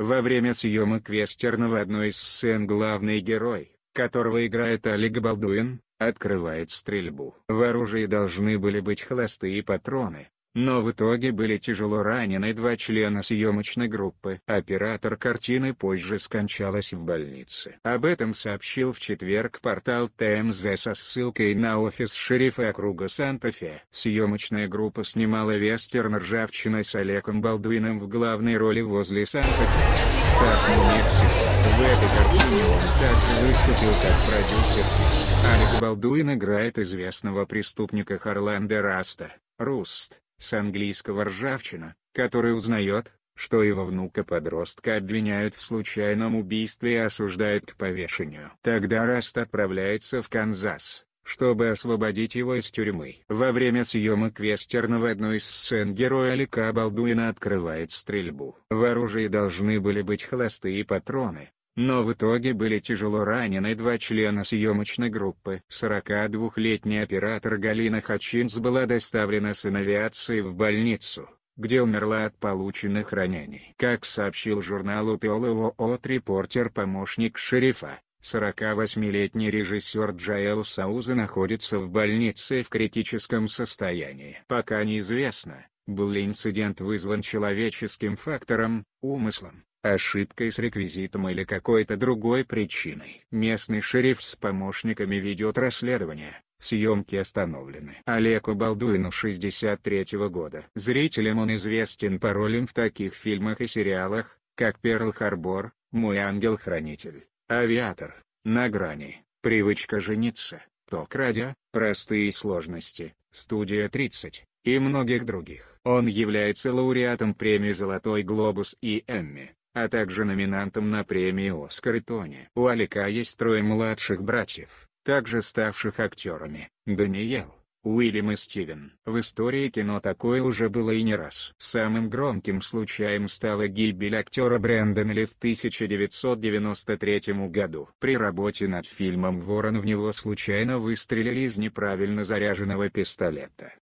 Во время съемок вестерна одной из сцен главный герой, которого играет Олег Балдуин, открывает стрельбу. В оружии должны были быть холостые патроны, но в итоге были тяжело ранены два члена съемочной группы. Оператор картины позже скончалась в больнице. Об этом сообщил в четверг портал ТМЗ со ссылкой на офис шерифа округа Санта-Фе. Съемочная группа снимала вестерн «Ржавчина» с Олегом Балдуином в главной роли возле Санта-Фе. В этой картине он также выступил как продюсер. Алек Балдуин играет известного преступника Харланда Раста, Руст, с английского «ржавчина», который узнает, что его внука-подростка обвиняют в случайном убийстве и осуждают к повешению. Тогда Раст отправляется в Канзас, чтобы освободить его из тюрьмы. Во время съемок вестерна в одной из сцен герой Алика Балдуина открывает стрельбу. В оружии должны были быть холостые патроны, но в итоге были тяжело ранены два члена съемочной группы. 42-летняя оператор Галина Хачинс была доставлена с авиации в больницу, где умерла от полученных ранений. Как сообщил журналу от репортер помощник шерифа, 48-летний режиссер Джаэл Сауза находится в больнице в критическом состоянии. Пока неизвестно, был ли инцидент вызван человеческим фактором, умыслом, ошибкой с реквизитом или какой-то другой причиной. Местный шериф с помощниками ведет расследование, съемки остановлены. Олегу Балдуину 63 -го года. Зрителям он известен по ролям в таких фильмах и сериалах, как «Перл-Харбор», «Мой ангел-хранитель», «Авиатор», «На грани», «Привычка жениться», «Ток радио», «Простые сложности», «Студия 30» и многих других. Он является лауреатом премии «Золотой глобус» и «Эмми» а также номинантом на премии «Оскар» и «Тони». У Алика есть трое младших братьев, также ставших актерами, Даниэл, Уильям и Стивен. В истории кино такое уже было и не раз. Самым громким случаем стала гибель актера Брэндона Ли в 1993 году. При работе над фильмом «Ворон» в него случайно выстрелили из неправильно заряженного пистолета.